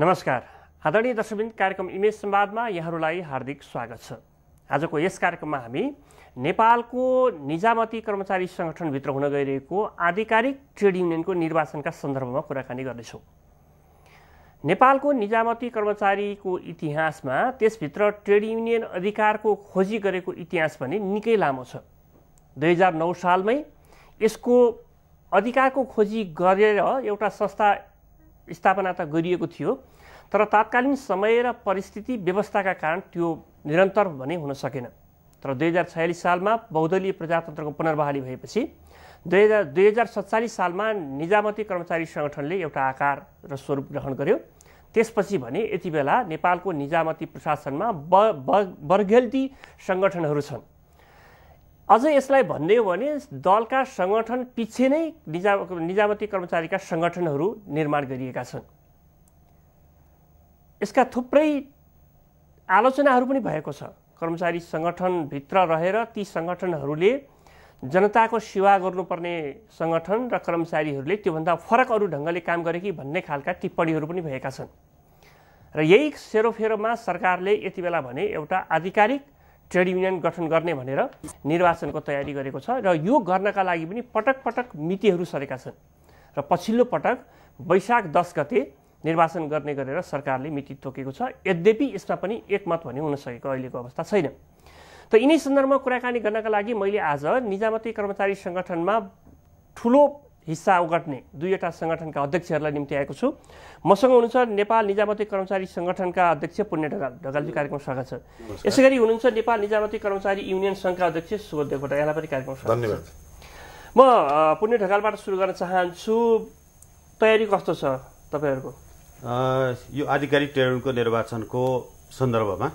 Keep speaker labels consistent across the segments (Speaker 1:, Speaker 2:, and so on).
Speaker 1: नमस्कार आदरणीय दर्शकबिन कार्यक्रम इमेज संवादमा यहाँहरूलाई हार्दिक स्वागत छ आजको यस कार्यक्रममा हामी नेपालको निजामती कर्मचारी सङ्गठनभित्र हुन गइरहेको आधिकारिक ट्रेड युनियनको निर्वाचनका सन्दर्भमा कुराकानी गर्दैछौँ नेपालको निजामती कर्मचारीको इतिहासमा त्यसभित्र ट्रेड युनियन अधिकारको खोजी गरेको इतिहास पनि निकै लामो छ दुई हजार नौ सालमै यसको अधिकारको खोजी गरेर एउटा संस्था स्थापना त गरिएको थियो तर तात्कालीन समय र परिस्थिति व्यवस्थाका कारण त्यो निरन्तर भने हुन सकेन तर दुई हजार छयालिस सालमा बहुदलीय प्रजातन्त्रको पुनर्बहाली भएपछि दुई हजार दुई हजार सत्तालिस सालमा निजामती कर्मचारी सङ्गठनले एउटा आकार र स्वरूप ग्रहण गर्यो त्यसपछि भने यति बेला नेपालको निजामती प्रशासनमा ब बर्घेल्दी सङ्गठनहरू छन् अझ यसलाई भन्ने हो भने दलका सङ्गठन पछि नै निजा निजामती कर्मचारीका सङ्गठनहरू निर्माण गरिएका छन् यसका थुप्रै आलोचनाहरू पनि भएको छ कर्मचारी सङ्गठनभित्र रहेर ती सङ्गठनहरूले जनताको सेवा गर्नुपर्ने सङ्गठन र कर्मचारीहरूले त्योभन्दा फरक अरू ढङ्गले काम गरे कि भन्ने खालका टिप्पणीहरू पनि भएका छन् र यही सेरोफेरोमा सरकारले यति बेला भने एउटा आधिकारिक ट्रेड युनियन गठन गर्ने भनेर निर्वाचनको तयारी गरेको छ र यो गर्नका लागि पनि पटक पटक मितिहरू सरेका छन् र पछिल्लो पटक वैशाख दस गते निर्वाचन गर्ने गरेर सरकारले मिति तोकेको छ यद्यपि यसमा पनि एकमत भने हुन सकेको अहिलेको अवस्था छैन त यिनै सन्दर्भमा कुराकानी गर्नका लागि मैले आज निजामती कर्मचारी सङ्गठनमा ठुलो हिस्सा ओगट्ने दुईवटा सङ्गठनका अध्यक्षहरूलाई निम्ति आएको छु मसँग हुनुहुन्छ नेपाल निजामती कर्मचारी सङ्गठनका अध्यक्ष पुण्य ढकाल ढगालजी कार्यक्रम स्वागत छ यसै गरी हुनुहुन्छ नेपाल निजामती कर्मचारी युनियन सङ्घका अध्यक्ष सुबोध देवकोटा यहाँलाई पनि कार्यक्रम स्वागत छ म पुण्य ढकालबाट सुरु गर्न चाहन्छु तयारी कस्तो छ तपाईँहरूको
Speaker 2: यो आधिकारिक टेडको निर्वाचनको सन्दर्भमा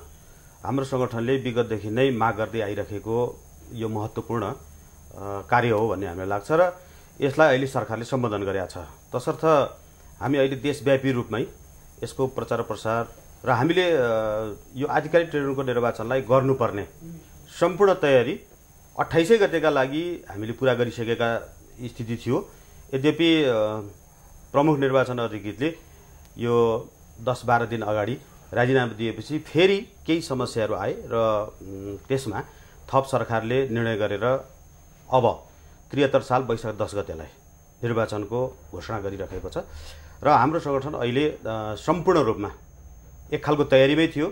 Speaker 2: हाम्रो सङ्गठनले विगतदेखि नै माग गर्दै आइरहेको यो महत्त्वपूर्ण कार्य हो भन्ने हामीलाई लाग्छ र यसलाई अहिले सरकारले सम्बोधन गरेका छ तसर्थ हामी अहिले देशव्यापी रूपमै यसको प्रचार प्रसार र हामीले यो आधिकारिक ट्रेडको निर्वाचनलाई गर्नुपर्ने सम्पूर्ण तयारी अठाइसै गतेका लागि हामीले पुरा गरिसकेका स्थिति थियो यद्यपि प्रमुख निर्वाचन अधिकृतले यो दस बाह्र दिन अगाडि राजीनामा दिएपछि फेरि केही समस्याहरू आए र त्यसमा थप सरकारले निर्णय गरेर अब त्रिहत्तर साल वैशाख दस गतेलाई निर्वाचनको घोषणा गरिराखेको छ र हाम्रो सङ्गठन अहिले सम्पूर्ण रूपमा एक खालको तयारीमै थियो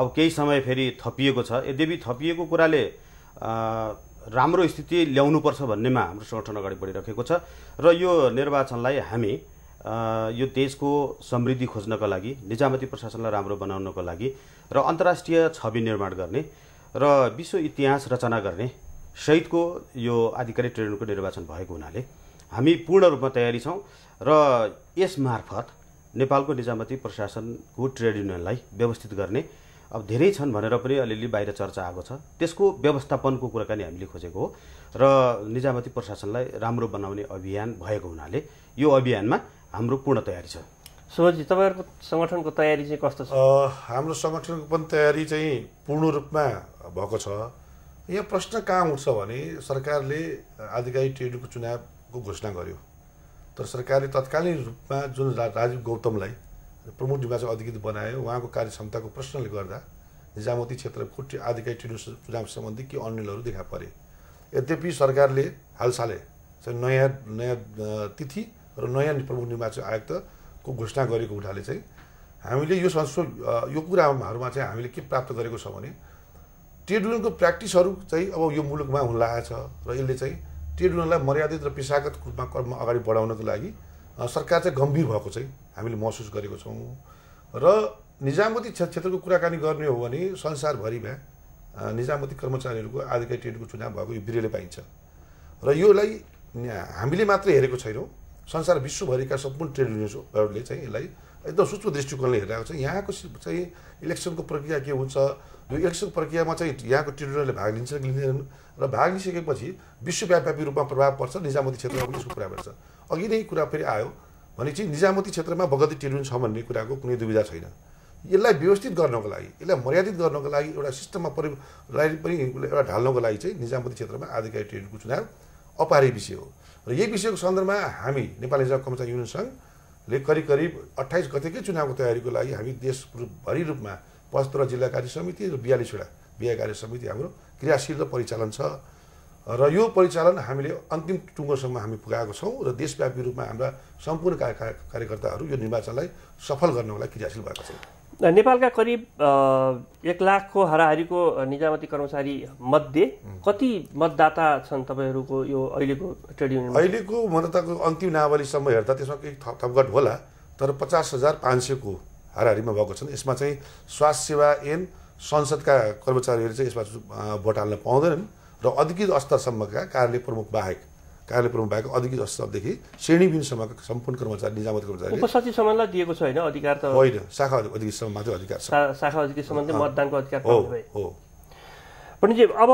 Speaker 2: अब केही समय फेरि थपिएको छ यद्यपि थपिएको कुराले राम्रो स्थिति ल्याउनुपर्छ भन्नेमा हाम्रो सङ्गठन अगाडि बढिरहेको छ र यो निर्वाचनलाई हामी यो देशको समृद्धि खोज्नका लागि निजामती प्रशासनलाई राम्रो बनाउनको लागि र अन्तर्राष्ट्रिय छवि निर्माण गर्ने र विश्व इतिहास रचना गर्ने सहितको यो आधिकारिक ट्रेनको निर्वाचन भएको हुनाले हामी पूर्ण रूपमा तयारी छौँ र यस मार्फत नेपालको निजामती प्रशासनको ट्रेड युनियनलाई व्यवस्थित गर्ने अब धेरै छन् भनेर पनि अलिअलि बाहिर चर्चा आएको छ त्यसको व्यवस्थापनको कुराकानी हामीले खोजेको हो र निजामती प्रशासनलाई राम्रो बनाउने अभियान भएको हुनाले यो अभियानमा हाम्रो पूर्ण तयारी छ
Speaker 3: शुभजी तपाईँहरूको सङ्गठनको तयारी चाहिँ कस्तो छ हाम्रो सङ्गठनको पनि तयारी चाहिँ पूर्ण रूपमा भएको छ यहाँ प्रश्न कहाँ उठ्छ भने सरकारले आधिकारिक ट्रेडको चुनावको घोषणा गर्यो तर सरकारले तत्कालीन रूपमा जुन राजीव गौतमलाई प्रमुख निर्वाचन अधिकृत बनायो उहाँको कार्यक्षमताको प्रश्नले गर्दा निजामती क्षेत्रको आधिकारिक ट्रेड चुनाव सम्बन्धी के अन्यलहरू देखा परे यद्यपि सरकारले हालसालै नयाँ नयाँ तिथि र नयाँ प्रमुख निर्वाचन आयुक्तको घोषणा गरेको हुनाले चाहिँ हामीले यो संसद यो कुराहरूमा चाहिँ हामीले के प्राप्त गरेको छ भने ट्रेड युनियनको प्र्याक्टिसहरू चाहिँ अब यो मुलुकमा हुन लागेको छ र यसले चाहिँ ट्रेड युनियनलाई मर्यादित र पेसागत रूपमा कर्म अगाडि बढाउनको लागि सरकार चाहिँ गम्भीर भएको चाहिँ हामीले महसुस गरेको छौँ र निजामती क्षेत्रको कुराकानी गर्ने हो भने संसारभरिमा निजामती कर्मचारीहरूको आधिकारिक ट्रेडको चुनाव भएको यो बिरेले पाइन्छ र योलाई हामीले मात्रै हेरेको छैनौँ संसार विश्वभरिका सम्पूर्ण ट्रेड युनियन्सहरूले चाहिँ यसलाई एकदम सूक्ष्म दृष्टिकोणले हेरिरहेको छ यहाँको चाहिँ इलेक्सनको प्रक्रिया के हुन्छ यो इलेक्सन प्रक्रियामा चाहिँ यहाँको ट्रेड भाग लिन्छ लिँदैनन् र भाग लिइसकेपछि विश्वव्यापी रूपमा प्रभाव पर्छ निजामती क्षेत्रमा पनि यसको कुरा पर्छ अघि नै कुरा फेरि आयो भने चाहिँ निजामती क्षेत्रमा बगती ट्रेड छ भन्ने कुराको कुनै दुविधा छैन यसलाई व्यवस्थित गर्नको लागि यसलाई मर्यादित गर्नको लागि एउटा सिस्टममा परिलाई पनि एउटा ढाल्नको लागि चाहिँ निजामती क्षेत्रमा आधिकारिक ट्रेडको चुनाव अपहार्य विषय हो र यही विषयको सन्दर्भमा हामी नेपाली हिसाब कर्मचारी युनियन सङ्घले करिब करिब अट्ठाइस गतेकै चुनावको तयारीको लागि हामी देश रूपभरि रूपमा पचहत्तर जिल्ला कार्य समिति र बयालिसवटा बिहा कार्य समिति हाम्रो क्रियाशील र परिचालन छ र यो परिचालन हामीले अन्तिम टुङ्गोसम्म हामी पुगाएको छौँ र देशव्यापी रूपमा हाम्रा सम्पूर्ण कार्यकर्ताहरू यो निर्वाचनलाई सफल गर्नको लागि क्रियाशील भएको छ
Speaker 1: नेपालका करिब एक लाखको हाराहारीको निजामती कर्मचारी मध्ये कति मतदाता छन् तपाईँहरूको
Speaker 3: यो अहिलेको ट्रेड युनियन अहिलेको मतदाताको अन्तिम नावलीसम्म हेर्दा त्यसमा केही थप थपघट होला तर पचास हजार पाँच सयको हाराहारीमा भएको छन् यसमा चाहिँ स्वास्थ्य सेवा एन संसदका कर्मचारीहरू चाहिँ यसमा भोट हाल्न पाउँदैनन् र अधिकृत स्तरसम्मका कार्यालय प्रमुख बाहेक कार्यक्रम भएको अधिकृत स्थलदेखि श्रेणीबिन्दुसम्मका सम्पूर्ण कर्मचारी निजामत कर्मचारी
Speaker 1: उपसचिव दिएको छ होइन अधिकार त होइन
Speaker 3: शाखा अधिकृतसम्म मात्रै अधिकार छ
Speaker 1: शाखा अधिकृतसम्म मतदानको अधिकार हो हो पण्डितजी अब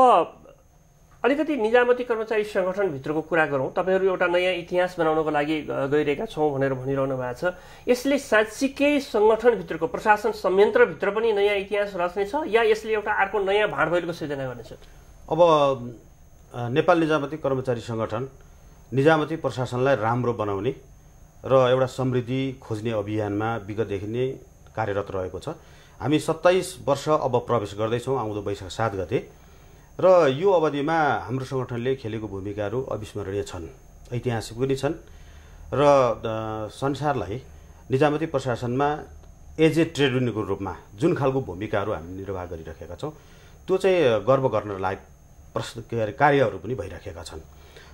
Speaker 1: अलिकति निजामती कर्मचारी सङ्गठनभित्रको कुरा गरौँ तपाईँहरू एउटा नयाँ इतिहास बनाउनको लागि गइरहेका छौँ भनेर भनिरहनु भएको छ यसले साँच्चीकै सङ्गठनभित्रको प्रशासन संयन्त्रभित्र पनि नयाँ इतिहास रच्नेछ या यसले एउटा अर्को नयाँ भाँड सृजना गर्नेछ
Speaker 2: अब नेपाल निजामती कर्मचारी सङ्गठन निजामती प्रशासनलाई राम्रो बनाउने र एउटा समृद्धि खोज्ने अभियानमा विगतदेखि नै कार्यरत रहेको छ हामी सत्ताइस वर्ष अब प्रवेश गर्दैछौँ आउँदो वैशाख सात गते र यो अवधिमा हाम्रो सङ्गठनले खेलेको भूमिकाहरू अविस्मरणीय छन् ऐतिहासिक पनि छन् र संसारलाई निजामती प्रशासनमा एज ए ट्रेड युनियनको रूपमा जुन खालको भूमिकाहरू हामी निर्वाह गरिराखेका छौँ त्यो चाहिँ गर्व गर्न लायक प्रस्तुत के अरे कार्यहरू पनि भइराखेका छन्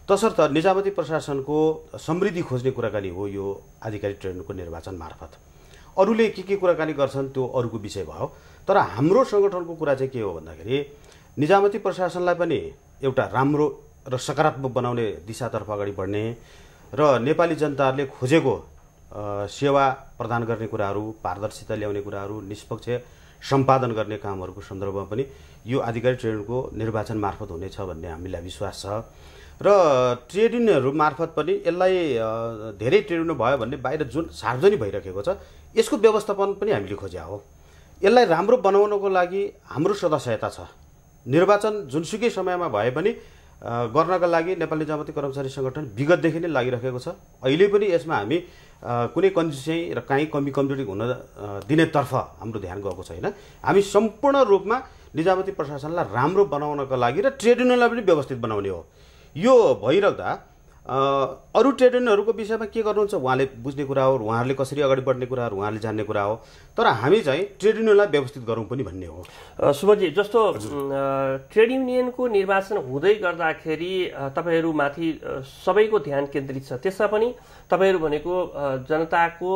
Speaker 2: तसर्थ निजामती प्रशासनको समृद्धि खोज्ने कुराकानी हो यो आधिकारिक ट्रेनको निर्वाचन मार्फत अरूले के के कुराकानी गर्छन् त्यो अरूको विषय भयो तर हाम्रो सङ्गठनको कुरा चाहिँ के हो भन्दाखेरि निजामती प्रशासनलाई पनि एउटा राम्रो र सकारात्मक बनाउने दिशातर्फ अगाडि बढ्ने र नेपाली जनताहरूले खोजेको सेवा प्रदान गर्ने कुराहरू पारदर्शिता ल्याउने कुराहरू निष्पक्ष सम्पादन गर्ने कामहरूको सन्दर्भमा पनि यो आधिकारिक ट्रेड निर्वाचन मार्फत हुनेछ भन्ने हामीलाई विश्वास छ र ट्रेड युनियनहरू मार्फत पनि यसलाई धेरै ट्रेड युनियन भयो भने बाहिर जुन सार्वजनिक भइरहेको छ यसको व्यवस्थापन पनि हामीले खोज्या हो यसलाई राम्रो बनाउनको लागि हाम्रो सदस्यता छ निर्वाचन जुनसुकै समयमा भए पनि गर्नका लागि नेपाली जनमती कर्मचारी सङ्गठन विगतदेखि नै लागिरहेको छ अहिले पनि यसमा हामी कुनै कन्जुस्याइ र काहीँ कमी कमजोरी हुन दिनेतर्फ हाम्रो ध्यान गएको छैन हामी सम्पूर्ण रूपमा निजामती प्रशासनलाई राम्रो बनाउनको लागि र ट्रेड युनियनलाई पनि व्यवस्थित बनाउने हो यो भइरहँदा अरू ट्रेड युनियनहरूको विषयमा के गर्नुहुन्छ उहाँले बुझ्ने कुरा हो उहाँहरूले कसरी अगाडि बढ्ने कुराहरू उहाँहरूले जान्ने कुरा हो तर हामी चाहिँ ट्रेड युनियनलाई व्यवस्थित गरौँ पनि भन्ने हो शुभजी जस्तो ट्रेड युनियनको निर्वाचन हुँदै गर्दाखेरि
Speaker 1: तपाईँहरूमाथि सबैको ध्यान केन्द्रित छ त्यसमा पनि तपाईँहरू भनेको जनताको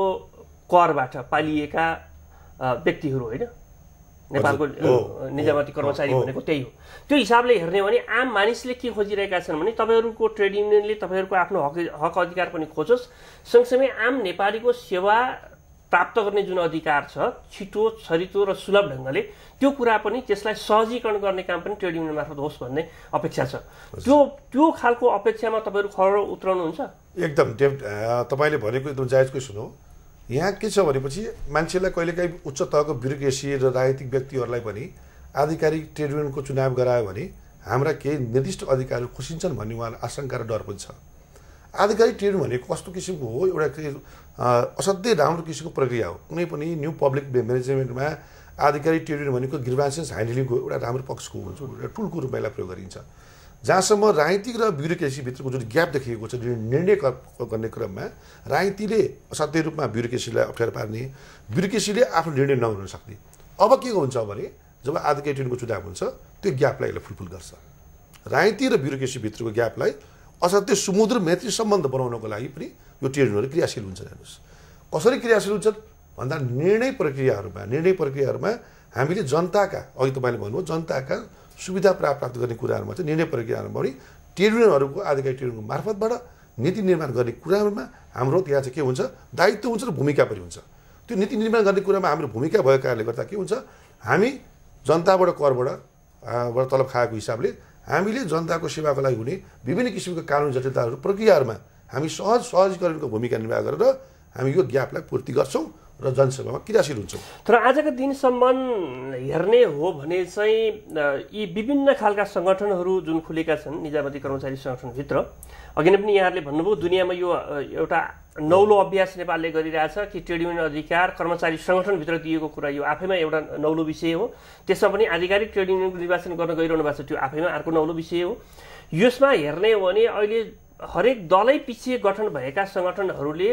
Speaker 1: करबाट पालिएका व्यक्तिहरू होइन नेपालको निजामती कर्मचारी भनेको त्यही हो त्यो हिसाबले हेर्ने हो भने आम मानिसले के खोजिरहेका छन् भने तपाईँहरूको ट्रेड युनियनले तपाईँहरूको आफ्नो हक हक अधिकार पनि खोजोस् सँगसँगै आम नेपालीको सेवा प्राप्त गर्ने जुन अधिकार छ छिटो छरितो र सुलभ ढङ्गले त्यो कुरा पनि त्यसलाई सहजीकरण गर्ने काम पनि ट्रेड युनियन मार्फत होस् भन्ने अपेक्षा छ त्यो त्यो खालको अपेक्षामा तपाईँहरू खर उत्राउनुहुन्छ
Speaker 3: एकदम तपाईँले भनेको एकदम जायजकै सुन हो यहाँ के छ भनेपछि मान्छेलाई कहिलेकाहीँ उच्च तहको ब्युरोक्रेसी र राजनीतिक व्यक्तिहरूलाई पनि आधिकारिक ट्रेड युनियनको चुनाव गरायो भने हाम्रा केही निर्दिष्ट अधिकारहरू खुसिन्छन् भन्ने उहाँलाई आशंका र डर पनि छ आधिकारिक ट्रेड भनेको कस्तो किसिमको हो एउटा असाध्यै राम्रो किसिमको प्रक्रिया हो कुनै पनि न्यू पब्लिक म्यानेजमेन्टमा आधिकारिक ट्रेड युनियन भनेको ग्रिभान्सेस ह्यान्डलिङको एउटा राम्रो पक्षको हुन्छ एउटा टुलको रूपमा यसलाई प्रयोग गरिन्छ जहाँसम्म राजनीतिक र ब्युरोक्रेसीभित्रको जुन ग्याप देखिएको छ जुन निर्णय गर्ने क्रममा राजनीतिले असाध्य रूपमा ब्युरोक्रेसीलाई अप्ठ्यारो पार्ने ब्युरोक्रेसीले आफ्नो निर्णय नहुन सक्ने अब के हुन्छ भने जब एडभोकेटिनको चुनाव हुन्छ त्यो ग्यापलाई यसले फुलफुल गर्छ राजनीति र ब्युरोक्रेसीभित्रको ग्यापलाई असाध्यै सुमुद्र मैत्री सम्बन्ध बनाउनको लागि पनि यो ट्रेनहरू क्रियाशील हुन्छन् हेर्नुहोस् कसरी क्रियाशील हुन्छन् भन्दा निर्णय प्रक्रियाहरूमा निर्णय प्रक्रियाहरूमा हामीले जनताका अघि तपाईँले भन्नुभयो जनताका सुविधा प्राप्त गर्ने कुराहरूमा चाहिँ निर्णय प्रक्रियाहरूमा पनि ट्रिब्युनलहरूको आधिकारिक ट्रिब्युनको मार्फतबाट नीति निर्माण गर्ने कुराहरूमा हाम्रो त्यहाँ चाहिँ के हुन्छ दायित्व हुन्छ र भूमिका पनि हुन्छ त्यो नीति निर्माण गर्ने कुरामा हाम्रो भूमिका भएको कारणले गर्दा के हुन्छ हामी जनताबाट करबाट बाट तलब खाएको हिसाबले हामीले जनताको सेवाको लागि हुने विभिन्न किसिमको कानुन जटिलताहरू प्रक्रियाहरूमा हामी सहज सहजीकरणको भूमिका निर्वाह गरेर हामी यो ग्यापलाई पूर्ति गर्छौँ र जनसेवामा क्रियाशील हुन्छौँ
Speaker 1: तर आजको दिनसम्म हेर्ने हो भने चाहिँ यी विभिन्न खालका सङ्गठनहरू जुन खुलेका छन् निजामती कर्मचारी सङ्गठनभित्र अघि नै पनि यहाँहरूले भन्नुभयो दुनियाँमा यो एउटा नौलो अभ्यास नेपालले गरिरहेछ कि ट्रेड युनियन अधिकार कर्मचारी सङ्गठनभित्र दिएको कुरा यो आफैमा एउटा नौलो विषय हो त्यसमा पनि आधिकारिक ट्रेड युनियनको निर्वाचन गर्न गइरहनु भएको छ त्यो आफैमा अर्को नौलो विषय हो यसमा हेर्ने हो भने अहिले हरेक दलै पछि गठन भएका सङ्गठनहरूले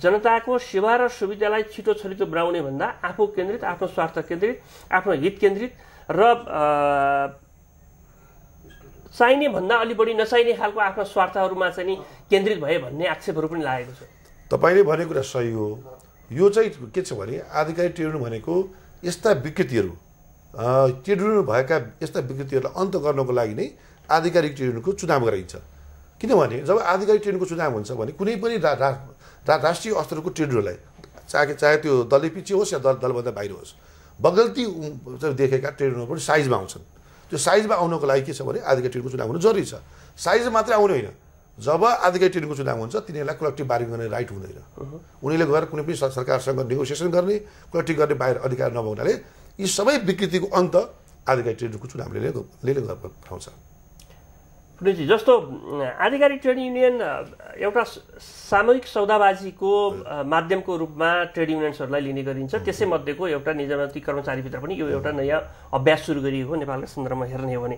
Speaker 1: जनताको सेवा र सुविधालाई छिटो छरिटो बनाउने भन्दा आफू केन्द्रित आफ्नो स्वार्थ केन्द्रित आफ्नो हित केन्द्रित र चाहिने भन्दा अलि बढी नचाहिने खालको आफ्नो स्वार्थहरूमा चाहिँ नि केन्द्रित भए भन्ने आक्षेपहरू पनि लागेको छ
Speaker 3: तपाईँले भनेको कुरा सही हो यो चाहिँ के छ भने आधिकारिक टेर्नु भनेको यस्ता विकृतिहरू टेर्नु भएका यस्ता विकृतिहरूलाई अन्त गर्नको लागि नै आधिकारिक ट्रेडको चुनाव गराइन्छ किनभने जब आधिकारिक ट्रेडको चुनाव हुन्छ भने कुनै पनि रा राष्ट्रिय स्तरको ट्रेडरलाई चाहे चाहे त्यो दलै पिच्छे होस् या दल दलभन्दा बाहिर होस् बगल्ती देखेका ट्रेडरहरू पनि साइजमा आउँछन् त्यो साइजमा आउनको लागि के छ भने आधिकारिक ट्रेडको चुनाव हुनु जरुरी छ साइज मात्रै आउने होइन जब आधिकारिक ट्रेडको चुनाव हुन्छ तिनीहरूलाई कलेक्टिभ बारिङ गर्ने राइट हुँदैन उनीहरूले गएर कुनै पनि सरकारसँग नेगोसिएसन गर्ने कलेक्टिभ गर्ने बाहिर अधिकार हुनाले यी सबै विकृतिको अन्त आधिकारिक ट्रेडको चुनावले लिएर
Speaker 1: कुनै जस्तो आधिकारिक ट्रेड युनियन एउटा सामूहिक सौदाबाजीको माध्यमको रूपमा ट्रेड युनियन्सहरूलाई लिने गरिन्छ त्यसै मध्येको एउटा निजामती कर्मचारीभित्र पनि यो एउटा नयाँ अभ्यास सुरु गरिएको हो नेपालका सन्दर्भमा हेर्ने हो भने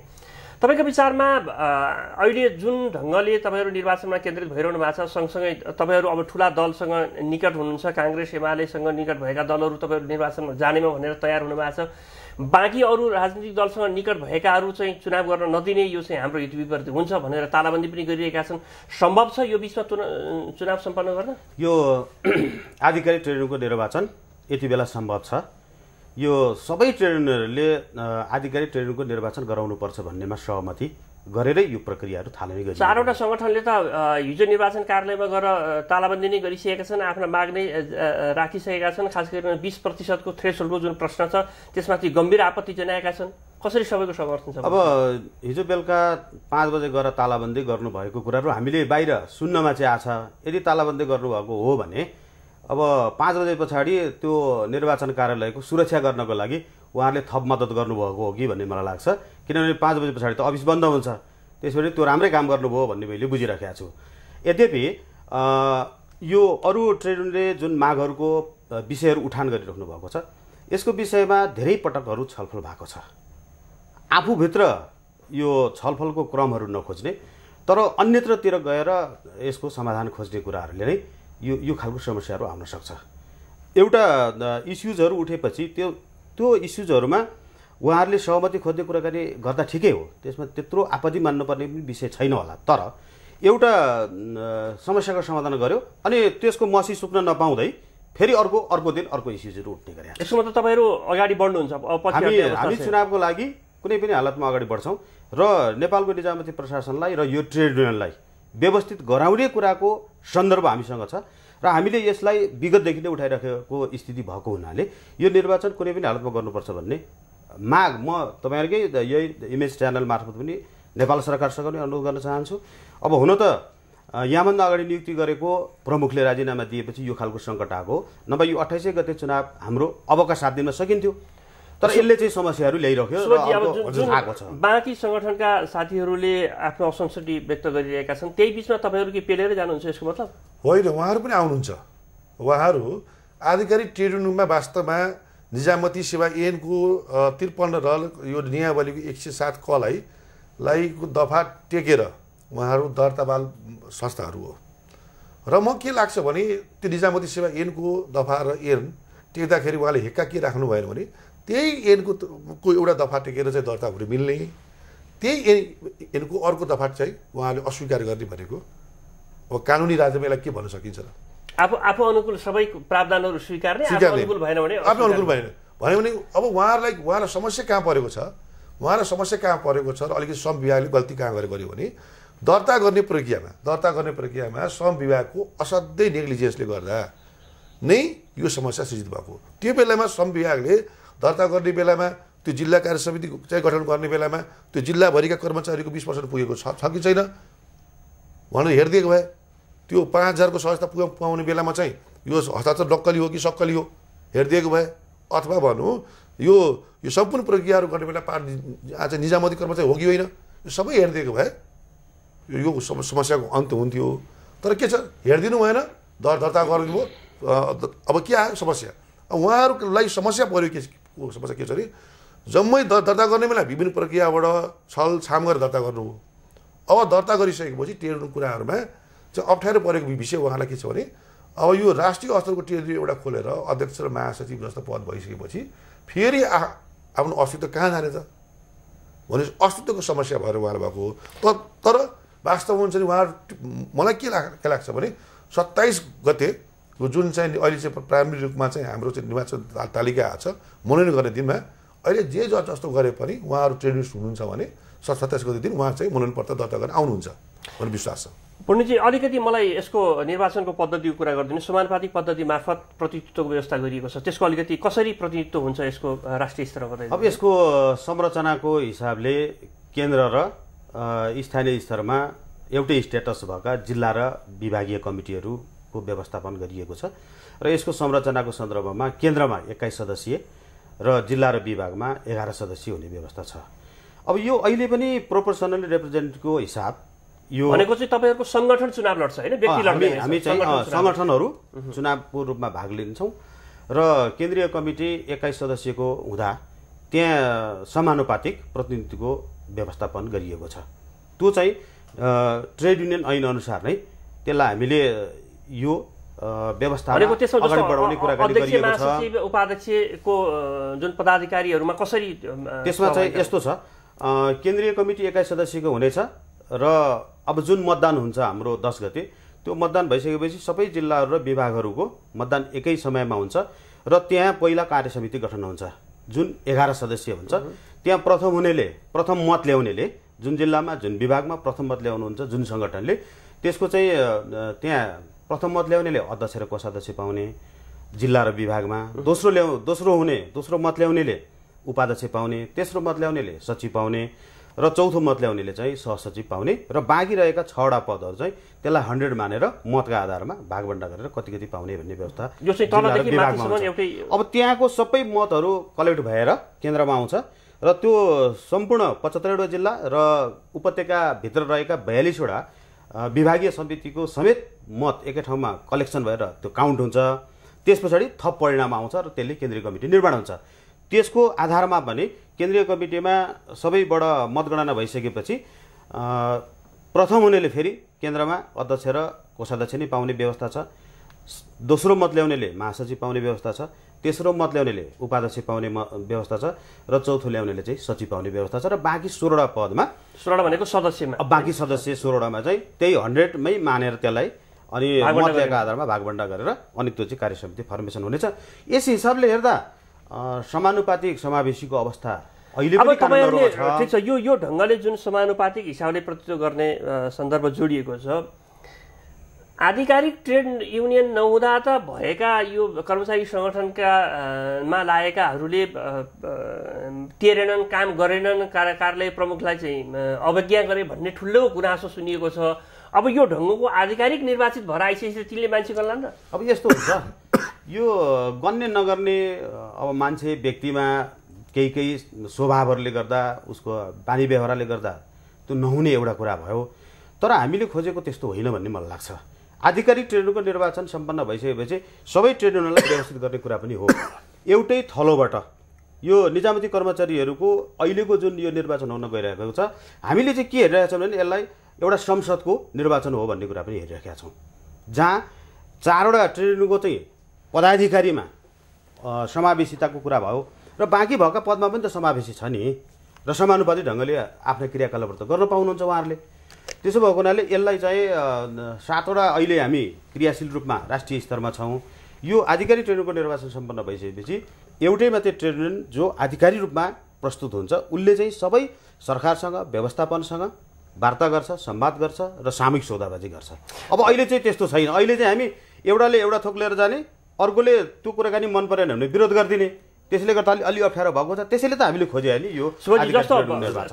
Speaker 1: तपाईँको विचारमा अहिले जुन ढङ्गले तपाईँहरू निर्वाचनमा केन्द्रित भइरहनु भएको छ सँगसँगै तपाईँहरू अब ठुला दलसँग निकट हुनुहुन्छ काङ्ग्रेस एमालेसँग निकट भएका दलहरू तपाईँहरू निर्वाचनमा जानेमा भनेर तयार हुनुभएको छ बाँकी अरू राजनीतिक दलसँग निकट भएकाहरू चाहिँ चुनाव गर्न नदिने यो चाहिँ हाम्रो हित विपरीत हुन्छ भनेर तालाबन्दी पनि गरिरहेका छन् सम्भव छ यो बिचमा चुनाव सम्पन्न गर्न
Speaker 2: यो आधिकारिक ट्रेनिङको निर्वाचन यति बेला सम्भव छ यो सबै ट्रेड आधिकारिक ट्रेड निर्वाचन गराउनुपर्छ भन्नेमा सहमति गरेरै यो प्रक्रियाहरू थालनी गरिन्छ चारवटा
Speaker 1: सङ्गठनले त हिजो निर्वाचन कार्यालयमा गएर तालाबन्दी नै गरिसकेका छन् आफ्ना माग नै राखिसकेका छन् खास गरेर बिस प्रतिशतको थ्रेसहरूको जुन प्रश्न छ त्यसमाथि गम्भीर आपत्ति जनाएका छन् कसरी सबैको समर्थन छ अब
Speaker 2: हिजो बेलुका पाँच बजे गएर तालाबन्दी गर्नुभएको कुराहरू हामीले बाहिर सुन्नमा चाहिँ आछ यदि तालाबन्दी गर्नुभएको हो भने अब पाँच बजे पछाडि त्यो निर्वाचन कार्यालयको सुरक्षा गर्नको लागि उहाँहरूले थप मद्दत गर्नुभएको हो कि भन्ने मलाई लाग्छ किनभने पाँच बजे पछाडि त अफिस बन्द हुन्छ त्यसपछि त्यो राम्रै काम गर्नुभयो भन्ने मैले बुझिरहेको छु यद्यपि यो अरू ट्रेडले जुन मागहरूको विषयहरू उठान गरिराख्नु भएको छ यसको विषयमा धेरै पटकहरू छलफल भएको छ आफूभित्र यो छलफलको क्रमहरू नखोज्ने तर अन्यत्रतिर गएर यसको समाधान खोज्ने कुराहरूले नै यो यो खालको समस्याहरू आउन सक्छ एउटा इस्युजहरू उठेपछि त्यो त्यो इस्युजहरूमा उहाँहरूले सहमति खोज्ने कुराकानी गर्दा ठिकै हो त्यसमा त्यत्रो आपत्ति मान्नुपर्ने पनि विषय छैन होला तर एउटा समस्याको समाधान गर्यो अनि त्यसको मसी सुक्न नपाउँदै फेरि अर्को अर्को दिन अर्को इस्युजहरू उठ्ने गरे यसको मतलब तपाईँहरू अगाडि बढ्नुहुन्छ हामी हामी चुनावको लागि कुनै पनि हालतमा अगाडि बढ्छौँ र नेपालको निजामती प्रशासनलाई र यो ट्रेड युनियनलाई व्यवस्थित गराउने कुराको सन्दर्भ हामीसँग छ र हामीले यसलाई विगतदेखि नै उठाइराखेको स्थिति भएको हुनाले यो निर्वाचन कुनै पनि हालतमा गर्नुपर्छ भन्ने माग म तपाईँहरूकै यही इमेज च्यानल मार्फत पनि नेपाल सरकारसँग पनि अनुरोध गर्न चाहन्छु अब हुन त यहाँभन्दा अगाडि नियुक्ति गरेको प्रमुखले राजीनामा दिएपछि यो खालको सङ्कट आएको नभए यो अठाइसै गते चुनाव हाम्रो अबका सात दिनमा सकिन्थ्यो तर यसले चाहिँ समस्याहरू ल्याइरह्यो
Speaker 1: बाँकी सङ्गठनका साथीहरूले आफ्नो असन्तुष्टि व्यक्त गरिरहेका छन् त्यही बिचमा तपाईँहरू के पेलेरै जानुहुन्छ यसको मतलब
Speaker 3: होइन उहाँहरू पनि आउनुहुन्छ उहाँहरू आधिकारिक ट्रेड युनियनमा वास्तवमा निजामती सेवा एनको त्रिपन्न र यो नियावलीको एक सय सात कलाई लाईको दफा टेकेर उहाँहरू दर्तावाल संस्थाहरू हो र म के लाग्छ भने त्यो निजामती सेवा एनको दफा र एन टेक्दाखेरि उहाँले हेक्का के राख्नु भएन भने त्यही एनको को एउटा दफा टेकेर चाहिँ दर्ता हुनु मिल्ने त्यही एन एनको अर्को दफा चाहिँ उहाँले अस्वीकार गर्ने भनेको अब कानुनी राज्यमा यसलाई के भन्न सकिन्छ र
Speaker 1: आफू आफू अनुकूल सबै प्रावधानहरू स्वीकार्ने अनुकूल भएन आफ्नो अनुकूल भएन
Speaker 3: भन्यो भने अब उहाँहरूलाई उहाँलाई समस्या कहाँ परेको छ उहाँलाई समस्या कहाँ परेको छ र अलिकति श्रम विभागले गल्ती कहाँ गरेर गऱ्यो भने दर्ता गर्ने प्रक्रियामा दर्ता गर्ने प्रक्रियामा श्रम विभागको असाध्यै नेग्लिजेन्सले गर्दा नै यो समस्या सृजित भएको त्यो बेलामा श्रम विभागले दर्ता गर्ने बेलामा त्यो जिल्ला कार्य समिति चाहिँ गठन गर्ने बेलामा त्यो जिल्लाभरिका कर्मचारीको बिस पर्सेन्ट पुगेको छ कि छैन भनेर हेरिदिएको भए त्यो पाँच हजारको सहजता पुग पाउने बेलामा चाहिँ यो हस्ताक्षर नक्कली हो कि सक्कली हो हेरिदिएको भए अथवा भनौँ यो यो सम्पूर्ण प्रक्रियाहरू गर्ने बेला पार आज निजामती कर्मचारी हो कि होइन यो सबै हेरिदिएको भए यो समस्याको अन्त हुन्थ्यो तर के छ हेरिदिनु भएन दर दर्ता गरिदिनु अब के आयो समस्या उहाँहरूलाई समस्या पऱ्यो के समस्या के छ भने जम्मै द दर्ता गर्ने बेला विभिन्न प्रक्रियाबाट छल छाम गरेर दर्ता गर्नु हो अब दर्ता गरिसकेपछि टेर्नु कुराहरूमा चाहिँ अप्ठ्यारो परेको विषय उहाँलाई के छ भने अब यो राष्ट्रिय स्तरको टेर्नु एउटा खोलेर अध्यक्ष र महासचिव जस्तो पद भइसकेपछि फेरि आ आफ्नो अस्तित्व कहाँ जाने त भने अस्तित्वको समस्या भएर उहाँले भएको हो तर तर वास्तवमा चाहिँ उहाँ मलाई के लाग्छ भने सत्ताइस गते जुन चाहिँ अहिले चाहिँ प्राइमेरी रूपमा चाहिँ हाम्रो चाहिँ निर्वाचन तालिका आएको छ मनोनयन गर्ने दिनमा अहिले जे ज जस्तो गरे पनि उहाँहरू ट्रेडिस्ट हुनुहुन्छ भने सत्ताइस गति दिन उहाँ चाहिँ मनोनयन पत्र दर्ता गरेर आउनुहुन्छ भन्ने विश्वास छ
Speaker 1: पूर्णजी अलिकति मलाई यसको निर्वाचनको पद्धतिको कुरा गरिदिनु समानुपातिक पद्धति मार्फत प्रतिनिधित्वको व्यवस्था गरिएको छ त्यसको अलिकति कसरी प्रतिनिधित्व हुन्छ यसको राष्ट्रिय स्तरमा अब
Speaker 2: यसको संरचनाको हिसाबले केन्द्र र स्थानीय स्तरमा एउटै स्टेटस भएका जिल्ला र विभागीय कमिटीहरू को व्यवस्थापन गरिएको छ र यसको संरचनाको सन्दर्भमा केन्द्रमा एक्काइस सदस्यीय र जिल्ला र विभागमा एघार सदस्यीय हुने व्यवस्था छ अब यो अहिले पनि प्रोपोर्सनली रिप्रेजेन्टेटिभको हिसाब यो भनेको चाहिँ
Speaker 1: तपाईँहरूको सङ्गठन चुनाव लड्छ होइन व्यक्ति हामी चाहिँ सङ्गठनहरू
Speaker 2: चुनावको रूपमा भाग लिन्छौँ र केन्द्रीय कमिटी एक्काइस सदस्यको हुँदा त्यहाँ समानुपातिक प्रतिनिधित्वको व्यवस्थापन गरिएको छ त्यो चाहिँ ट्रेड युनियन ऐनअनुसार नै त्यसलाई हामीले यो व्यवस्था अगाडि
Speaker 1: उपाध्यक्षको जुन पदाधिकारीहरूमा कसरी त्यसमा चाहिँ यस्तो छ
Speaker 2: केन्द्रीय कमिटी एक्काइस सदस्यको हुनेछ र अब जुन मतदान हुन्छ हाम्रो दस गते त्यो मतदान भइसकेपछि सबै जिल्लाहरू र विभागहरूको मतदान एकै समयमा हुन्छ र त्यहाँ पहिला कार्य समिति गठन हुन्छ जुन एघार सदस्य हुन्छ त्यहाँ प्रथम हुनेले प्रथम मत ल्याउनेले जुन जिल्लामा जुन विभागमा प्रथम मत ल्याउनुहुन्छ जुन सङ्गठनले त्यसको चाहिँ त्यहाँ प्रथम मत ल्याउनेले अध्यक्ष र कोषाध्यक्ष पाउने जिल्ला र विभागमा दोस्रो ल्याउ दोस्रो हुने दोस्रो मत ल्याउनेले उपाध्यक्ष पाउने तेस्रो मत ल्याउनेले सचिव पाउने र चौथो मत ल्याउनेले चाहिँ सहसचिव पाउने र बाँकी रहेका छवटा पदहरू चाहिँ त्यसलाई हन्ड्रेड मानेर मतका आधारमा भागभन्डा गरेर कति कति पाउने भन्ने व्यवस्था यो चाहिँ अब त्यहाँको सबै मतहरू कलेक्ट भएर केन्द्रमा आउँछ र त्यो सम्पूर्ण पचहत्तरवटा जिल्ला र उपत्यकाभित्र रहेका बयालिसवटा विभागीय समितिको समेत मत एकै ठाउँमा कलेक्सन भएर त्यो काउन्ट हुन्छ त्यस पछाडि थप परिणाम आउँछ र त्यसले केन्द्रीय कमिटी निर्माण हुन्छ त्यसको आधारमा भने केन्द्रीय कमिटीमा सबैबाट मतगणना भइसकेपछि प्रथम हुनेले फेरि केन्द्रमा अध्यक्ष र कोषाध्यक्ष नै पाउने व्यवस्था छ दोस्रो मत ल्याउनेले महासचिव पाउने व्यवस्था छ तेस्रो मत ल्याउनेले उपाध्यक्ष पाउने व्यवस्था छ र चौथो ल्याउनेले चाहिँ सचिव पाउने व्यवस्था छ र बाँकी सोह्रवटा पदमा सोह्रवटा भनेको सदस्यमा बाँकी सदस्य सोह्रवटामा चाहिँ त्यही हन्ड्रेडमै मानेर त्यसलाई अनि मतका आधारमा भागभण्डा गरेर अनित्व चाहिँ कार्य समिति फर्मेसन हुनेछ यस हिसाबले हेर्दा समानुपातिक समावेशीको अवस्था अहिले अब तपाईँहरूले ठिक छ यो यो
Speaker 1: ढङ्गले जुन समानुपातिक हिसाबले प्रतित्व गर्ने सन्दर्भ जोडिएको छ आधिकारिक ट्रेड युनियन नहुँदा त भएका यो कर्मचारी सङ्गठनका मा लागेकाहरूले तेरेनन् काम गरेनन् कार कार्यालय प्रमुखलाई चाहिँ अवज्ञा गरे भन्ने ठुलो गुनासो सुनिएको छ अब यो ढङ्गको आधिकारिक निर्वाचित भएर आइसकेपछि तिनले मान्छे गर्ला त अब यस्तो हुन्छ
Speaker 2: यो गन्ने नगर्ने अब मान्छे व्यक्तिमा केही केही स्वभावहरूले गर्दा उसको बानी व्यवहारले गर्दा त्यो नहुने एउटा कुरा भयो तर हामीले खोजेको त्यस्तो होइन भन्ने मलाई लाग्छ आधिकारिक ट्रेनको निर्वाचन सम्पन्न भइसकेपछि सबै ट्रेड युनियनलाई व्यवस्थित गर्ने कुरा पनि हो एउटै थलोबाट यो निजामती कर्मचारीहरूको अहिलेको जुन यो निर्वाचन हुन गइरहेको छ हामीले चाहिँ के हेरिरहेका छौँ भने यसलाई एउटा संसदको निर्वाचन हो भन्ने कुरा पनि हेरिरहेका छौँ जहाँ चारवटा ट्रेड चाहिँ पदाधिकारीमा समावेशिताको कुरा भयो र बाँकी भएका पदमा पनि त समावेशी छ नि र समानुपातिक ढङ्गले आफ्ना क्रियाकलापहरू त गर्न पाउनुहुन्छ उहाँहरूले त्यसो भएको हुनाले यसलाई चाहिँ सातवटा अहिले हामी क्रियाशील रूपमा राष्ट्रिय स्तरमा छौँ यो आधिकारिक ट्रेनको निर्वाचन सम्पन्न भइसकेपछि एउटै मात्रै ट्रेन जो आधिकारिक रूपमा प्रस्तुत हुन्छ उसले चाहिँ सबै सरकारसँग व्यवस्थापनसँग वार्ता गर्छ सम्वाद गर्छ र सामूहिक सौदाबाजी गर्छ अब अहिले चाहिँ त्यस्तो छैन अहिले चाहिँ हामी एउटाले एउटा थोक लिएर जाने अर्कोले त्यो कुराकानी मन परेन भने विरोध गरिदिने त्यसले गर्दा अलि अलि अप्ठ्यारो भएको छ त्यसैले त हामीले खोज्यो नि यो जस्तो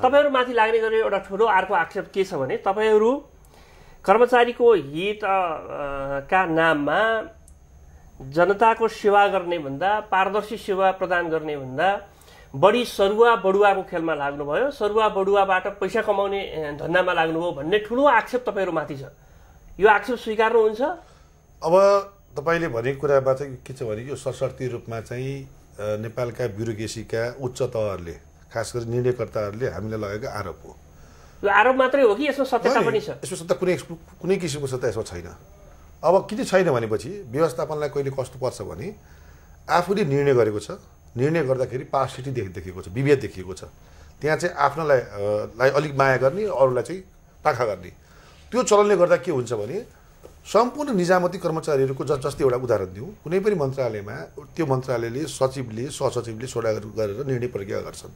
Speaker 2: तपाईँहरूमाथि लाग्ने गरेर एउटा ठुलो अर्को आक्षेप के छ भने तपाईँहरू
Speaker 1: कर्मचारीको हित का नाममा जनताको सेवा गर्ने भन्दा पारदर्शी सेवा प्रदान गर्ने भन्दा बढी सरुवा बडुवाको खेलमा लाग्नुभयो सरुवा बडुवाबाट पैसा कमाउने धन्दामा लाग्नुभयो भन्ने ठुलो आक्षेप तपाईँहरूमाथि छ
Speaker 3: यो आक्षेप स्वीकार्नुहुन्छ अब तपाईँले भनेको कुरामा चाहिँ के छ भने यो सशक्ति रूपमा चाहिँ नेपालका ब्युरोक्रेसीका उच्च तहहरूले खास गरी निर्णयकर्ताहरूले हामीलाई लगाएको आरोप हो
Speaker 1: यो आरोप मात्रै हो कि यसमा सत्यता पनि छ
Speaker 3: यसमा सत्ता कुनै कुनै किसिमको सत्ता यसमा छैन अब किन छैन भनेपछि व्यवस्थापनलाई कहिले कस्तो पर्छ भने आफूले निर्णय गरेको छ निर्णय गर्दाखेरि पार्सिटी देखिएको छ विभेद देखिएको छ त्यहाँ चाहिँ आफ्नोलाई लाई अलिक माया गर्ने अरूलाई चाहिँ पाखा गर्ने त्यो चलनले गर्दा के हुन्छ भने सम्पूर्ण निजामती कर्मचारीहरूको ज जस्तै एउटा उदाहरण दिउँ कुनै पनि मन्त्रालयमा त्यो मन्त्रालयले सचिवले सहसचिवले सोडा गरेर निर्णय प्रक्रिया गर्छन्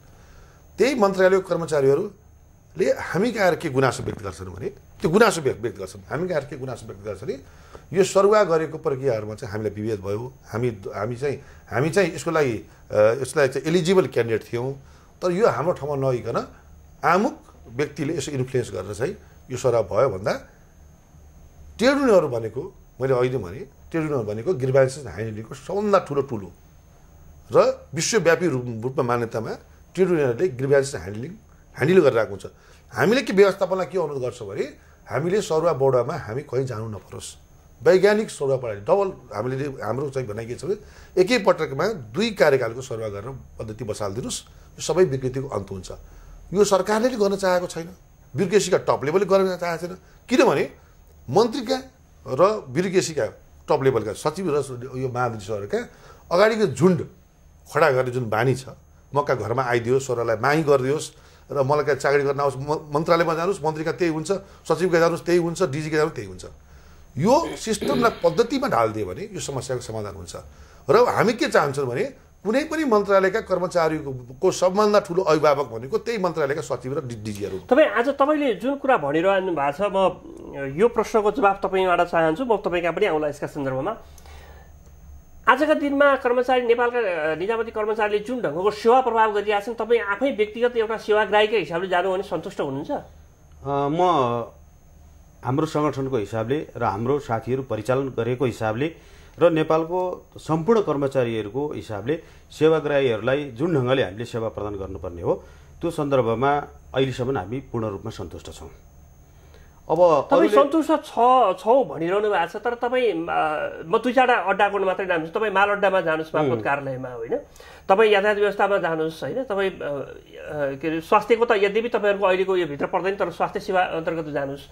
Speaker 3: त्यही मन्त्रालयको कर्मचारीहरूले हामी गएर के गुनासो व्यक्त गर्छन् भने त्यो गुनासो व्यक्त गर्छन् हामी गएर के गुनासो व्यक्त गर्छन् यो सरुवा गरेको प्रक्रियाहरूमा चाहिँ हामीलाई विभेद भयो हामी हामी चाहिँ हामी चाहिँ यसको लागि यसलाई चाहिँ एलिजिबल क्यान्डिडेट थियौँ तर यो हाम्रो ठाउँमा नगिकन आमुख व्यक्तिले यसो इन्फ्लुएन्स गरेर चाहिँ यो सरुवा भयो भन्दा युनियनहरू भनेको मैले अहिले भने युनियन भनेको ग्रिभाइन्सेस ह्यान्डलिङको सबभन्दा ठुलो टुल हो र विश्वव्यापी रूप रूपमा मान्यतामा युनियनहरूले ग्रिभ्यान्सेस ह्यान्डलिङ ह्यान्डल गरिरहेको हुन्छ हामीले के व्यवस्थापनलाई के अनुरोध गर्छौँ भने हामीले सरुवा बोर्डमा हामी कहीँ जानु नपरोस् वैज्ञानिक सरुवा प्रणाली डबल हामीले हाम्रो चाहिँ भनाइ के छ भने एकैपटकमा दुई कार्यकालको सरुवा गरेर पद्धति बसालिदिनुहोस् यो सबै विकृतिको अन्त हुन्छ यो सरकारले पनि गर्न चाहेको छैन बिर्केसीका टप लेभलले गर्न चाहेको छैन किनभने मन्त्रीका र बिरुकेसीका टप लेभलका सचिव र यो सरका अगाडिको झुन्ड खडा गर्ने जुन बानी छ मका घरमा आइदियोस् सरलाई माही गरिदियोस् र मलाई चाकरी गर्न आओस् मन्त्रालयमा जानुहोस् मन्त्रीका त्यही हुन्छ सचिवका जानुहोस् त्यही हुन्छ डिजीका जानुहोस् त्यही हुन्छ यो सिस्टमलाई पद्धतिमा ढालिदियो भने यो समस्याको समाधान हुन्छ र हामी के चाहन्छौँ भने कुनै पनि मन्त्रालयका कर्मचारीको सबभन्दा ठुलो अभिभावक भनेको त्यही मन्त्रालयका सचिव र डिजीहरू तपाईँ आज तपाईँले जुन कुरा भनिरहनु भएको छ म यो
Speaker 1: प्रश्नको जवाब तपाईँबाट चाहन्छु म तपाईँ कहाँ पनि आउँला यसका सन्दर्भमा आजका दिनमा कर्मचारी नेपालका निजामती कर्मचारीले जुन ढङ्गको सेवा प्रभाव गरिरहेका छन् तपाईँ आफै व्यक्तिगत एउटा सेवाग्राहीकै हिसाबले जानु भने सन्तुष्ट हुनुहुन्छ
Speaker 2: म हाम्रो सङ्गठनको हिसाबले र हाम्रो साथीहरू परिचालन गरेको हिसाबले र नेपालको सम्पूर्ण कर्मचारीहरूको हिसाबले सेवाग्राहीहरूलाई जुन ढङ्गले हामीले सेवा प्रदान गर्नुपर्ने हो त्यो सन्दर्भमा अहिलेसम्म हामी पूर्ण रूपमा सन्तुष्ट छौँ अब तपाईँ सन्तुष्ट
Speaker 1: छ छौ भनिरहनु भएको छ तर तपाईँ म दुई चारवटा अड्डाको मात्रै नाम तपाईँ माल अड्डामा जानुहोस् मार्फत कार्यालयमा होइन तपाईँ यातायात व्यवस्थामा जानुहोस् होइन तपाईँ के अरे स्वास्थ्यको त यद्यपि तपाईँहरूको अहिलेको यो भित्र पर्दैन तर स्वास्थ्य सेवा अन्तर्गत जानुहोस्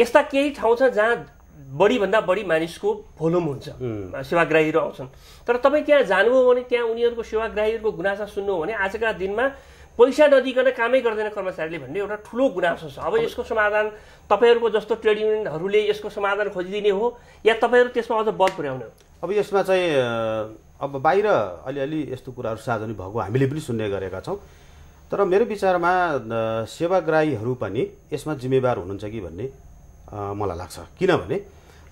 Speaker 1: यस्ता केही ठाउँ छ जहाँ बढीभन्दा बढी मानिसको भोलुम हुन्छ सेवाग्राहीहरू आउँछन् तर तपाईँ त्यहाँ जानुभयो भने त्यहाँ उनीहरूको सेवाग्राहीहरूको गुनासा सुन्नु भने आजका दिनमा पैसा नदिकन कामै गर्दैन कर्मचारीले भन्ने एउटा ठुलो गुनासो छ अब यसको समाधान तपाईँहरूको जस्तो ट्रेड युनियनहरूले यसको समाधान खोजिदिने हो या तपाईँहरू त्यसमा अझ बल पुर्याउने हो
Speaker 2: अब यसमा चाहिँ अब बाहिर अलिअलि यस्तो कुराहरू सार्वजनिक भएको हामीले पनि सुन्ने गरेका छौँ तर मेरो विचारमा सेवाग्राहीहरू पनि यसमा जिम्मेवार हुनुहुन्छ कि भन्ने मलाई लाग्छ किनभने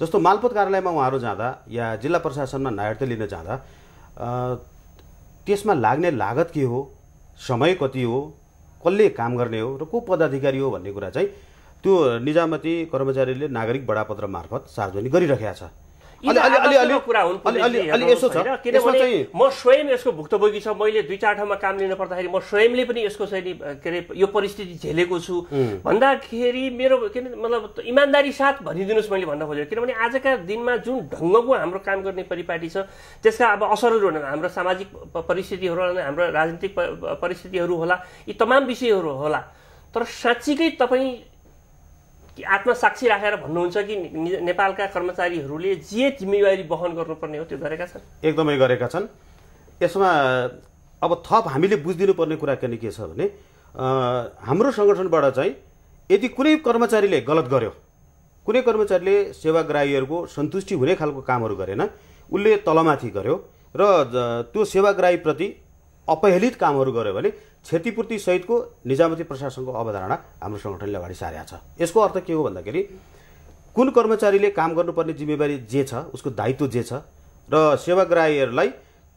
Speaker 2: जस्तो मालपोत कार्यालयमा उहाँहरू जाँदा या जिल्ला प्रशासनमा नायर्त लिन जाँदा त्यसमा लाग्ने लागत के हो समय कति हो कसले काम गर्ने हो र को पदाधिकारी हो भन्ने कुरा चाहिँ त्यो निजामती कर्मचारीले नागरिक बडापत्र मार्फत सार्वजनिक गरिरहेका छ म
Speaker 1: स्वयं यसको भुक्तभोगी छ मैले दुई चार ठाउँमा काम लिनु पर्दाखेरि म स्वयंले पनि यसको चाहिँ के अरे यो परिस्थिति झेलेको छु भन्दाखेरि मेरो के अरे मतलब इमान्दारी साथ भनिदिनुहोस् मैले भन्न खोजेको किनभने आजका दिनमा जुन ढङ्गको हाम्रो काम गर्ने परिपाटी छ त्यसका अब असरहरू होला हाम्रो सामाजिक परिस्थितिहरू होला हाम्रो राजनीतिक परिस्थितिहरू होला यी तमाम विषयहरू होला तर साँच्चीकै तपाईँ कि आत्मसाक्षी राखेर भन्नुहुन्छ कि नेपालका कर्मचारीहरूले जे जिम्मेवारी बहन गर्नुपर्ने हो त्यो गरेका छन्
Speaker 2: एकदमै गरेका छन् यसमा अब थप हामीले बुझिदिनुपर्ने कुरा किन के छ भने हाम्रो सङ्गठनबाट चाहिँ यदि कुनै कर्मचारीले गलत गर्यो कुनै कर्मचारीले सेवाग्राहीहरूको सन्तुष्टि हुने खालको कामहरू गरेन उसले तलमाथि गर्यो र त्यो सेवाग्राहीप्रति अपहेलित कामहरू गर्यो भने क्षतिपूर्ति सहितको निजामती प्रशासनको अवधारणा हाम्रो सङ्गठनले अगाडि सारेको छ यसको अर्थ के हो भन्दाखेरि कुन कर्मचारीले काम गर्नुपर्ने जिम्मेवारी जे छ उसको दायित्व जे छ र सेवाग्राहीहरूलाई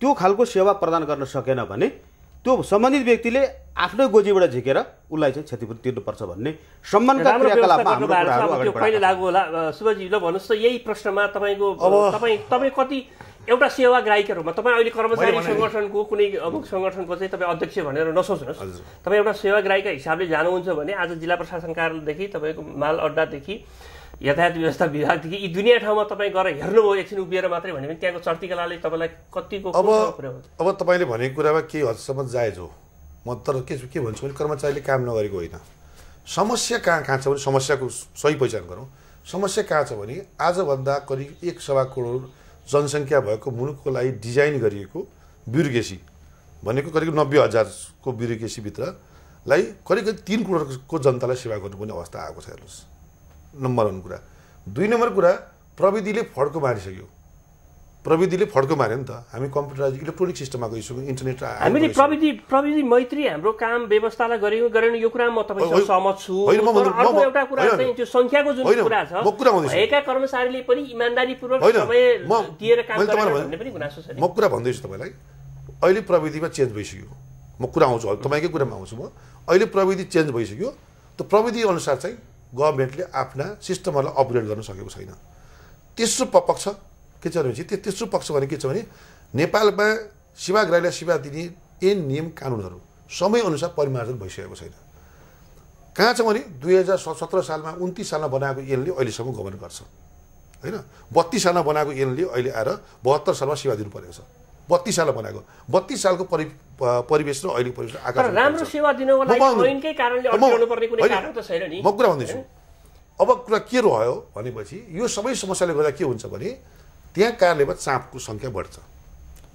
Speaker 2: त्यो खालको सेवा प्रदान गर्न सकेन भने त्यो सम्बन्धित व्यक्तिले आफ्नै गोजीबाट झिकेर उसलाई चाहिँ क्षतिपूर्ति तिर्नुपर्छ भन्ने सम्मानका क्रियाकलापमा
Speaker 1: सुभाजी ल भन्नुहोस् त यही प्रश्नमा तपाईँको तपाईँ तपाईँ कति एउटा सेवाग्राहीका रूपमा तपाईँ अहिले कर्मचारी सङ्गठनको कुनै अमुक सङ्गठनको चाहिँ तपाईँ अध्यक्ष भनेर नसोच्नुहोस् तपाईँ एउटा सेवाग्राहीका हिसाबले जानुहुन्छ भने आज जिल्ला प्रशासन कार्यालयदेखि तपाईँको माल अड्डादेखि यातायात व्यवस्था विभागदेखि यी दुनियाँ ठाउँमा तपाईँ गएर हेर्नुभयो एकछिन उभिएर मात्रै भने त्यहाँको कलाले तपाईँलाई कतिको अब
Speaker 3: अब तपाईँले भनेको कुरामा केही हदसम्म जायज हो म तर के के भन्छु भने कर्मचारीले काम नगरेको होइन समस्या कहाँ कहाँ छ भने समस्याको सही पहिचान गरौँ समस्या कहाँ छ भने आजभन्दा करिब एक सवा करोड जनसङ्ख्या भएको मुलुकको लागि डिजाइन गरिएको ब्युरोक्रेसी भनेको करिब नब्बे हजारको ब्युरोक्रेसीभित्रलाई करिब करिब तिन करोडको जनतालाई सेवा गर्नुपर्ने अवस्था आएको छ हेर्नुहोस् नम्बर वान कुरा दुई नम्बर कुरा प्रविधिले फड्को मारिसक्यो प्रविधिले फड्को मार्यो नि त हामी कम्प्युटराइज इलेक्ट्रोनिक सिस्टममा गइसक्यौँ इन्टरनेट हामीले
Speaker 1: प्रविधि प्रविधि मैत्री हाम्रो काम व्यवस्थालाई गरेको गरेन यो कुरा म तपाईँसँग सहमत छु अर्को एउटा कुरा चाहिँ त्यो सङ्ख्याको जुन कुरा छ भएका कर्मचारीले पनि इमान्दारीपूर्वक समय दिएर काम गरेर भन्ने पनि गुनासो छ
Speaker 3: म कुरा भन्दैछु तपाईँलाई अहिले प्रविधिमा चेन्ज भइसक्यो म कुरा आउँछु तपाईँकै कुरामा आउँछु म अहिले प्रविधि चेन्ज भइसक्यो त प्रविधि अनुसार चाहिँ गभर्मेन्टले आफ्ना सिस्टमहरूलाई अपग्रेड गर्न सकेको छैन तेस्रो पक्ष के छ भनेपछि त्यो तेस्रो पक्ष भने के छ भने नेपालमा सेवाग्राहीलाई सेवा दिने एन नियम कानुनहरू समयअनुसार परिमार्जन भइसकेको छैन कहाँ छ भने दुई हजार सत्र सालमा उन्तिस सालमा बनाएको एनले अहिलेसम्म गमन गर्छ होइन बत्तिस सालमा बनाएको एनले अहिले आएर बहत्तर सालमा सेवा दिनु परेको छ बत्तिस सालमा बनाएको बत्तिस सालको परि परिवेश र अहिले परिवेश राम्रो सेवा म कुरा भन्दैछु अब कुरा के रह्यो भनेपछि यो सबै समस्याले गर्दा के हुन्छ भने त्यहाँ कारणले चाँपको सङ्ख्या बढ्छ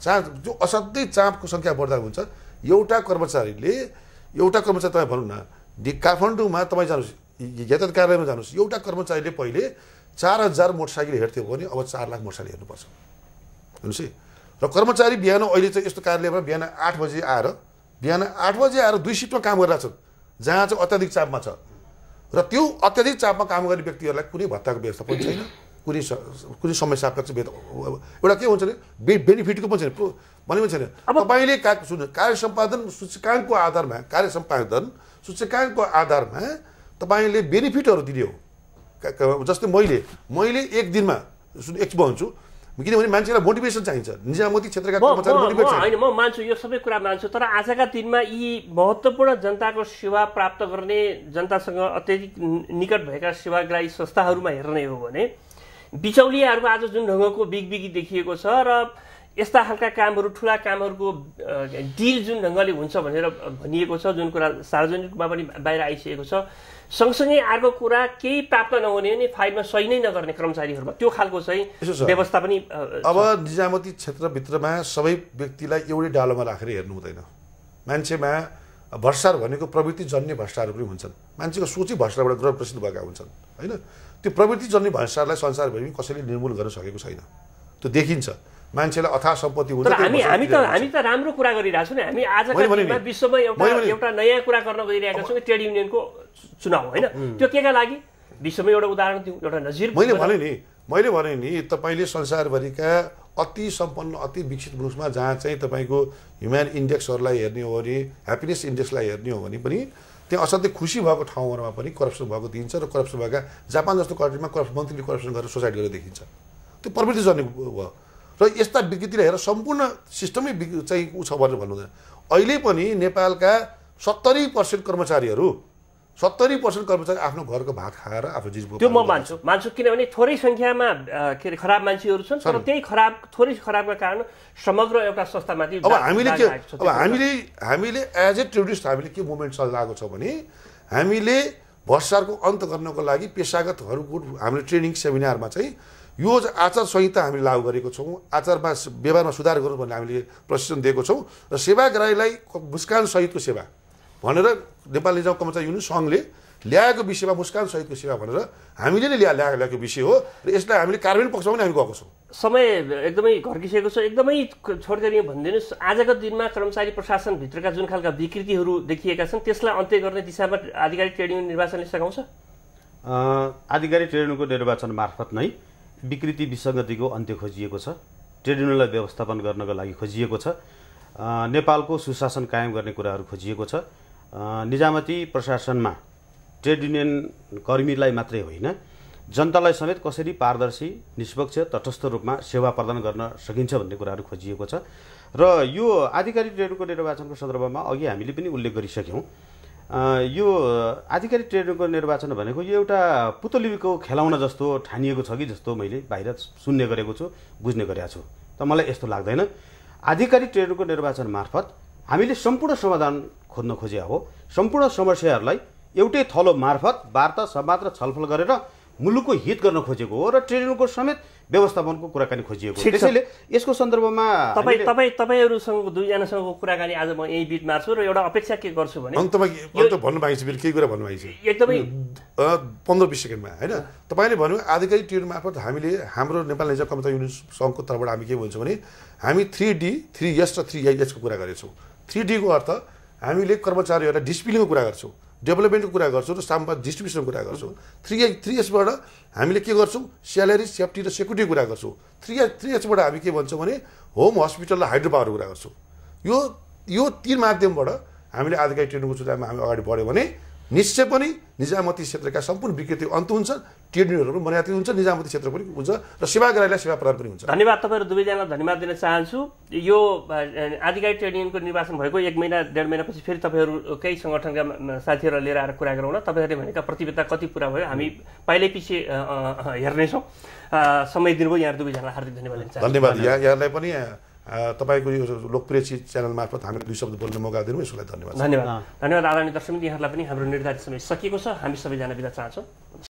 Speaker 3: चाँप जो असाध्यै चाँपको सङ्ख्या बढ्दा हुन्छ एउटा कर्मचारीले एउटा कर्मचारी तपाईँ भनौँ न डि काठमाडौँमा तपाईँ जानुहोस् यातायात कार्यालयमा जानुहोस् एउटा कर्मचारीले पहिले चार हजार मोटरसाइकल हेर्थ्यो भने अब चार लाख मोटरसाइकल हेर्नुपर्छ हेर्नुहोस् है र कर्मचारी बिहान अहिले चाहिँ यस्तो कार्यालयमा बिहान आठ बजे आएर बिहान आठ बजे आएर दुई सिफ्टमा काम गरिरहेको छन् जहाँ चाहिँ अत्याधिक चापमा छ र त्यो अत्याधिक चापमा काम गर्ने व्यक्तिहरूलाई कुनै भत्ताको व्यवस्था पनि छैन कुनै कुनै समय सापेक्ष भेद एउटा के हुन्छ भने बेनिफिटको पनि छैन भने पनि छैन तपाईँले का सुन कार्य सम्पादन सूचकाङ्कको आधारमा कार्य सम्पादन सूचकाङ्कको आधारमा तपाईँले बेनिफिटहरू दिने हो जस्तै मैले मैले एक दिनमा सुन एक भन्छु किनभने मान्छेलाई मोटिभेसन चाहिन्छ निजामती क्षेत्रका होइन
Speaker 1: म मान्छु यो सबै कुरा मान्छु तर आजका दिनमा यी महत्त्वपूर्ण जनताको सेवा प्राप्त गर्ने जनतासँग अत्यधिक निकट भएका सेवाग्राही संस्थाहरूमा हेर्ने हो भने बिचौलियाहरू आज जुन ढङ्गको बिगबिगी देखिएको छ र यस्ता खालका कामहरू ठुला कामहरूको डिल जुन ढङ्गले हुन्छ भनेर भनिएको छ जुन कुरा सार्वजनिक रूपमा पनि बाहिर आइसकेको छ सँगसँगै अर्को कुरा केही प्राप्त नहुने नै फाइलमा सही नै नगर्ने कर्मचारीहरूमा त्यो खालको चाहिँ व्यवस्था पनि अब
Speaker 3: निजामती क्षेत्रभित्रमा सबै व्यक्तिलाई एउटै डालोमा राखेर हेर्नु हुँदैन मान्छेमा भ्रष्टाचार भनेको प्रवृत्ति जन्य भ्रष्टाचार पनि हुन्छन् मान्छेको सोची भ्रष्टाचारबाट प्रसिद्ध भएका हुन्छन् होइन त्यो प्रवृत्ति जन्य भ्रष्टाचारलाई संसारभरि पनि कसैले निर्मूल गर्न सकेको छैन त्यो देखिन्छ मान्छेलाई अथा सम्पत्ति हुन्छ हामी हामी त
Speaker 1: हामी त राम्रो कुरा गरिरहेको नि हामी आज विश्वमा एउटा एउटा नयाँ कुरा गर्न गइरहेका छौँ ट्रेड युनियनको
Speaker 3: चुनाव होइन त्यो के का लागि विश्वमा एउटा उदाहरण दिउँ एउटा नजिर मैले भने नि मैले भने नि तपाईँले संसारभरिका अति सम्पन्न अति विकसित मुलुकमा जहाँ चाहिँ तपाईँको ह्युम्यान इन्डेक्सहरूलाई हेर्ने हो भने ह्याप्पिनेस इन्डेक्सलाई हेर्ने हो भने पनि त्यहाँ असाध्यै खुसी भएको ठाउँहरूमा पनि करप्सन भएको देखिन्छ र करप्सन भएका जापान जस्तो कन्ट्रीमा करप्सन मन्त्रीले करप्सन गरेर सोसाइड गरेर देखिन्छ त्यो प्रवृत्ति जन्ने भयो र यस्ता विकृतिले हेरेर सम्पूर्ण सिस्टमै चाहिँ ऊ छ भनेर भन्नुहुँदैन अहिले पनि नेपालका सत्तरी पर्सेन्ट कर्मचारीहरू सत्तरी पर्सेन्ट कर्मचारी आफ्नो घरको भात खाएर आफ्नो जिज त्यो
Speaker 1: म मान्छु मान्छु किनभने थोरै सङ्ख्यामा के अरे खराब मान्छेहरू छन् तर त्यही खराब थोरै खराबका कारण समग्र एउटा संस्थामाथि अब हामीले के अब हामीले
Speaker 3: हामीले एज ए टुरिस्ट हामीले के मुभमेन्ट चलाएको छ भने हामीले भ्रष्टाचारको अन्त गर्नको लागि पेसागतहरूको हाम्रो ट्रेनिङ सेमिनारमा चाहिँ यो आचार संहिता हामीले लागू गरेको छौँ आचारमा व्यवहारमा सुधार गरौँ भन्ने हामीले प्रशिक्षण दिएको छौँ र सेवाग्राहीलाई मुस्कान सहितको सेवा भनेर नेपाली रिजर्भ कर्मचारी युनियन सङ्घले ल्याएको विषयमा मुस्कान सहितको सेवा भनेर हामीले नै ल्या ल्याएको विषय हो र यसलाई हामीले कार्यान्वयन पक्षमा पनि हामी गएको छौँ समय एकदमै घर्किसकेको छ एकदमै छोडिदिने
Speaker 1: भनिदिनुहोस् आजको दिनमा कर्मचारी प्रशासनभित्रका जुन खालका विकृतिहरू देखिएका छन् त्यसलाई अन्त्य गर्ने दिशामा आधिकारिक ट्रेड युनियन निर्वाचनले सघाउँछ
Speaker 2: आधिकारिक ट्रेड युनियनको निर्वाचन मार्फत नै विकृति विसङ्गतिको अन्त्य खोजिएको छ ट्रेड युनियनलाई व्यवस्थापन गर्नको लागि खोजिएको छ नेपालको सुशासन कायम गर्ने कुराहरू खोजिएको छ निजामती प्रशासनमा ट्रेड युनियन कर्मीलाई मात्रै होइन जनतालाई समेत कसरी पारदर्शी निष्पक्ष तटस्थ रूपमा सेवा प्रदान गर्न सकिन्छ भन्ने कुराहरू खोजिएको छ र यो आधिकारिक ट्रेडको निर्वाचनको सन्दर्भमा अघि हामीले पनि उल्लेख गरिसक्यौँ यो आधिकारिक ट्रेडको निर्वाचन भनेको यो एउटा पुतलीको खेलाउन जस्तो ठानिएको छ कि जस्तो मैले बाहिर सुन्ने गरेको छु बुझ्ने गरेका छु त मलाई यस्तो लाग्दैन आधिकारिक ट्रेडको निर्वाचन मार्फत हामीले सम्पूर्ण समाधान खोज्न खोजे हो सम्पूर्ण समस्याहरूलाई एउटै थलो मार्फत वार्ता संवाद र छलफल गरेर मुलुकको हित गर्न खोजेको हो र ट्रेनको समेत व्यवस्थापनको कुराकानी खोजिएको त्यसैले यसको सन्दर्भमा तपाईँ तपाईँ
Speaker 1: तपाईँहरूसँग दुईजनासँगको कुराकानी आज म यही बिच मार्छु र एउटा अपेक्षा के गर्छु भने
Speaker 2: भन्नुभएको
Speaker 3: छ केही कुरा भन्नुभएको छ एकदमै पन्ध्र बिस सेकेन्डमा होइन तपाईँले भन्यो आधिकारिक ट्रेन मार्फत हामीले हाम्रो नेपाल नेजा कविता युनिट सङ्घको तर्फबाट हामी के भन्छौँ भने हामी थ्री डी थ्री एस र थ्री एचको कुरा गरेछौँ थ्री डीको अर्थ हामीले कर्मचारीहरूलाई डिसिप्लिनको कुरा गर्छौँ डेभलपमेन्टको कुरा गर्छौँ र साम्पा डिस्ट्रिब्युसनको कुरा गर्छौँ थ्री एच थ्री एचबाट हामीले के गर्छौँ स्यालेरी सेफ्टी र सेक्युरिटीको कुरा गर्छौँ थ्री एच थ्री एचबाट हामी के भन्छौँ भने होम हस्पिटल र हाइड्रो पावरको कुरा गर्छौँ यो यो तिन माध्यमबाट हामीले आधिकारिक ट्रेनिङको सुधारमा हामी अगाडि बढ्यो भने निश्चय पनि निजामती क्षेत्रका सम्पूर्ण विकृति अन्त हुन्छ टिएडहरू मर्यादित हुन्छ निजामती क्षेत्र पनि हुन्छ र सेवाग्राहीलाई सेवा प्रदान पनि हुन्छ धन्यवाद
Speaker 1: तपाईँहरू दुवैजनालाई धन्यवाद दिन चाहन्छु यो आधिकारिक ट्रेड युनियनको निर्वाचन भएको एक महिना डेढ महिनापछि फेरि तपाईँहरू केही सङ्गठनका साथीहरूलाई लिएर आएर कुरा गरौँला तपाईँहरूले भनेका प्रतिबद्धता कति पुरा भयो हामी पाइलै पछि हेर्नेछौँ समय दिनुभयो यहाँ दुवैजनालाई हार्दिक धन्यवाद दिन चाहन्छु धन्यवाद यहाँ
Speaker 3: यहाँलाई पनि तपाईँको यो लोकप्रिय चिज च्यानल मार्फत हामी दुई शब्द बोल्ने मौका दिनु यसलाई धन्यवाद धन्यवाद
Speaker 1: धन्यवाद आदरणीय दर्शक यहाँहरूलाई
Speaker 2: पनि हाम्रो निर्धारित समय सकिएको छ हामी सबैजना बिदा चाहन्छौँ